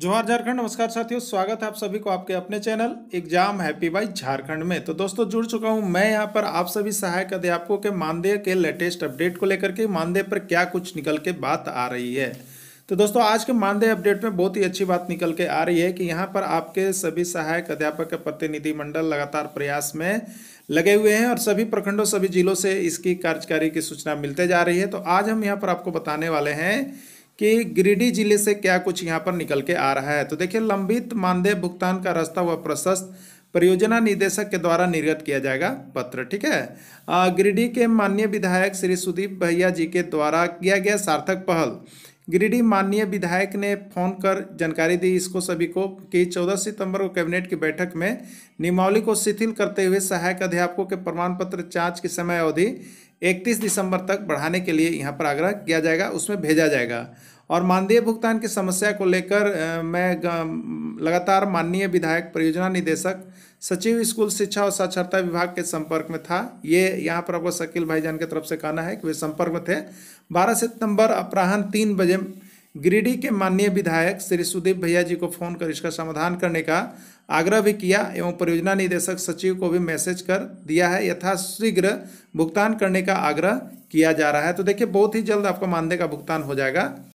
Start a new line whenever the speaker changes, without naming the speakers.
जोहार झारखंड नमस्कार साथियों स्वागत है आप सभी को आपके अपने channel exam happy by Jharkhand में तो दोस्तों जुड़ चुका हूं मैं यहां पर आप सभी सहायक अध्यापकों के मानदेय के लेटेस्ट अपडेट को लेकर के मानदेय पर क्या कुछ निकल के बात आ रही है तो दोस्तों आज के मानदेय अपडेट में बहुत ही अच्छी बात निकल के आ रही है कि यहाँ पर आपके सभी सहायक अध्यापक प्रतिनिधि प्रतिनिधिमंडल लगातार प्रयास में लगे हुए हैं और सभी प्रखंडों सभी जिलों से इसकी कार्यकारी की सूचना मिलते जा रही है तो आज हम यहाँ पर आपको बताने वाले हैं कि गिरिडीह जिले से क्या कुछ यहाँ पर निकल के आ रहा है तो देखिए लंबित मानदेय भुगतान का रास्ता व प्रशस्त परियोजना निदेशक के द्वारा निर्गत किया जाएगा पत्र ठीक है गिरिडीह के माननीय विधायक श्री सुदीप भैया जी के द्वारा किया गया सार्थक पहल गिरिडीह माननीय विधायक ने फोन कर जानकारी दी इसको सभी को कि 14 सितंबर को कैबिनेट की बैठक में नियमावली को शिथिल करते हुए सहायक अध्यापकों के प्रमाण पत्र जाँच की समय अवधि इकतीस दिसंबर तक बढ़ाने के लिए यहाँ पर आग्रह किया जाएगा उसमें भेजा जाएगा और मानदेय भुगतान की समस्या को लेकर मैं लगातार माननीय विधायक परियोजना निदेशक सचिव स्कूल शिक्षा और साक्षरता विभाग के संपर्क में था ये यहाँ पर आपको शकील भाईजान की तरफ से कहना है कि वे संपर्क में थे बारह सितंबर अपराहन तीन बजे गिरिडीह के माननीय विधायक श्री सुदीप भैया जी को फोन कर इसका समाधान करने का आग्रह भी किया एवं परियोजना निदेशक सचिव को भी मैसेज कर दिया है यथाशीघ्र भुगतान करने का आग्रह किया जा रहा है तो देखिए बहुत ही जल्द आपका मानदेय का भुगतान हो जाएगा